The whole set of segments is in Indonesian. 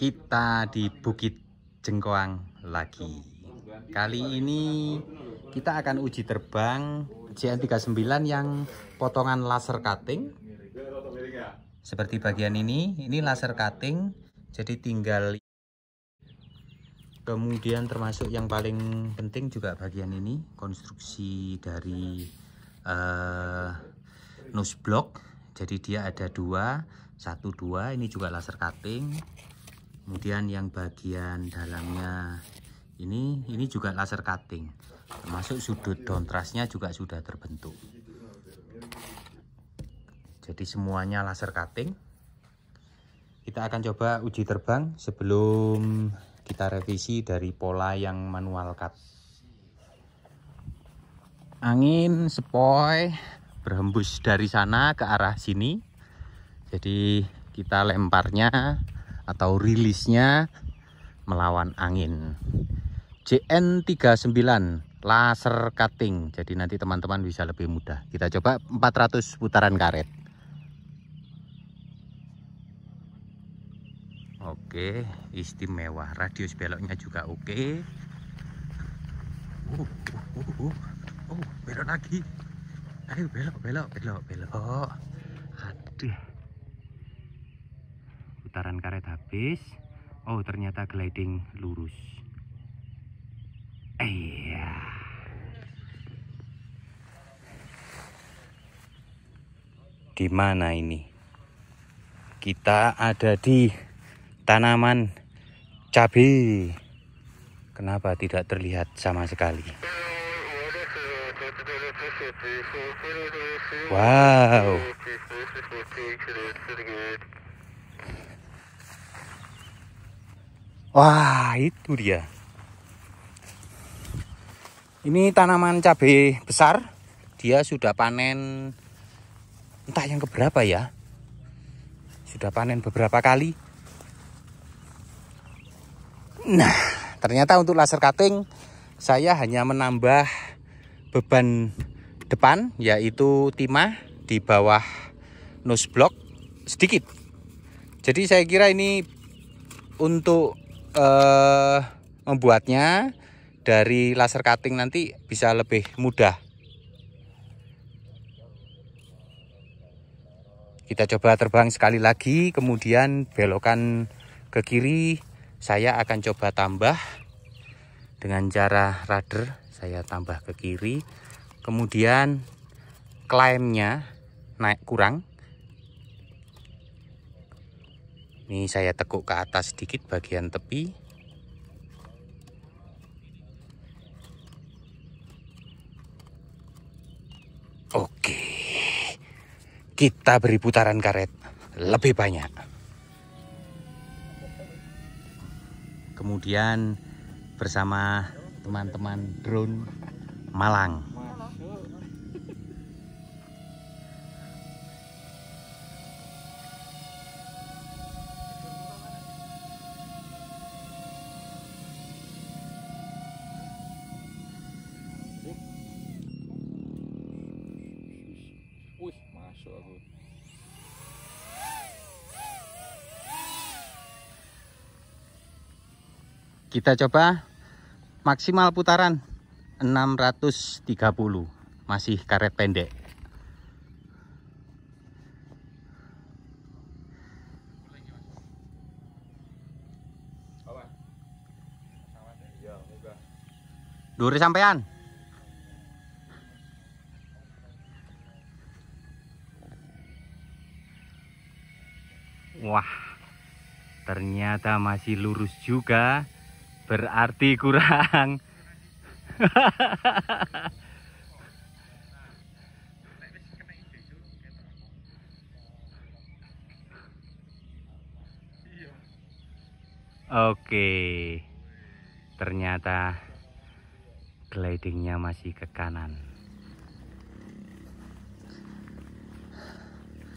kita di Bukit Jengkoang lagi kali ini kita akan uji terbang cn 39 yang potongan laser cutting seperti bagian ini ini laser cutting jadi tinggal kemudian termasuk yang paling penting juga bagian ini konstruksi dari uh, nose block jadi dia ada dua satu dua ini juga laser cutting kemudian yang bagian dalamnya ini ini juga laser cutting termasuk sudut downtrasnya juga sudah terbentuk jadi semuanya laser cutting kita akan coba uji terbang sebelum kita revisi dari pola yang manual cut angin sepoi berhembus dari sana ke arah sini jadi kita lemparnya atau rilisnya melawan angin JN39 laser cutting jadi nanti teman-teman bisa lebih mudah kita coba 400 putaran karet Oke, istimewa. Radius beloknya juga oke. uh, Oh, uh, uh. oh, lagi aduh belok belok belok belok aduh putaran karet habis oh ternyata gliding lurus iya di mana ini kita ada di tanaman cabai kenapa tidak terlihat sama sekali Wow. Wah, itu dia. Ini tanaman cabai besar. Dia sudah panen entah yang keberapa ya. Sudah panen beberapa kali. Nah, ternyata untuk laser cutting saya hanya menambah beban depan yaitu timah di bawah nose block sedikit. Jadi saya kira ini untuk eh, membuatnya dari laser cutting nanti bisa lebih mudah. Kita coba terbang sekali lagi, kemudian belokan ke kiri. Saya akan coba tambah dengan cara rudder. Saya tambah ke kiri kemudian klaimnya naik kurang ini saya tekuk ke atas sedikit bagian tepi oke kita beri putaran karet lebih banyak kemudian bersama teman-teman drone Malang kita coba maksimal putaran 630 masih karet pendek Duri sampean. Wah, ternyata masih lurus juga. Berarti kurang. Oke. Ternyata glidingnya masih ke kanan.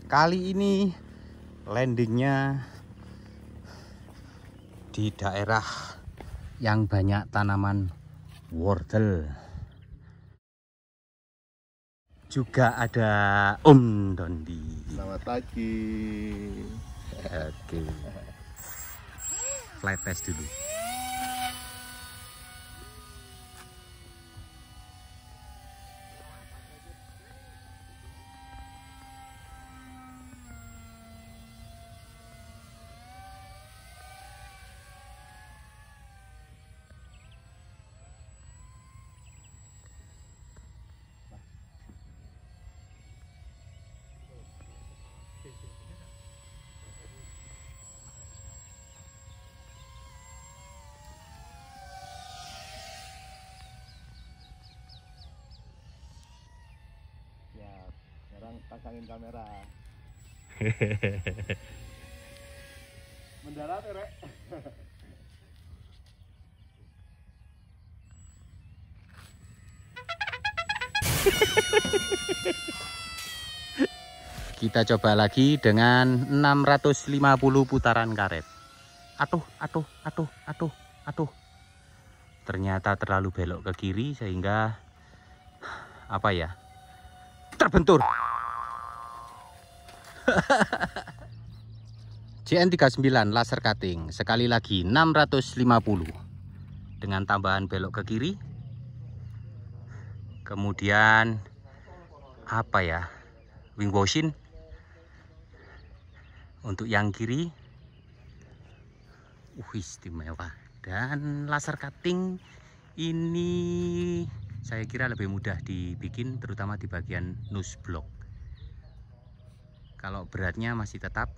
Kali ini landingnya di daerah yang banyak tanaman wortel juga ada Om Dondi selamat pagi oke okay. flight test dulu sekarang pasangin kamera mendarat rek kita coba lagi dengan 650 putaran karet atuh atuh atuh atuh atuh ternyata terlalu belok ke kiri sehingga apa ya terbentur cn 39 laser cutting sekali lagi 650 dengan tambahan belok ke kiri kemudian apa ya wing washing untuk yang kiri uh, istimewa dan laser cutting ini saya kira lebih mudah dibikin terutama di bagian nose block kalau beratnya masih tetap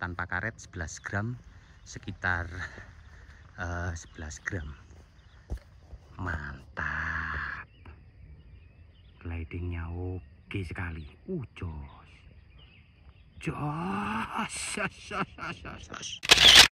tanpa karet 11 gram sekitar uh, eh, 11 gram mantap glidingnya oke sekali uh jos, jos, jos, jos.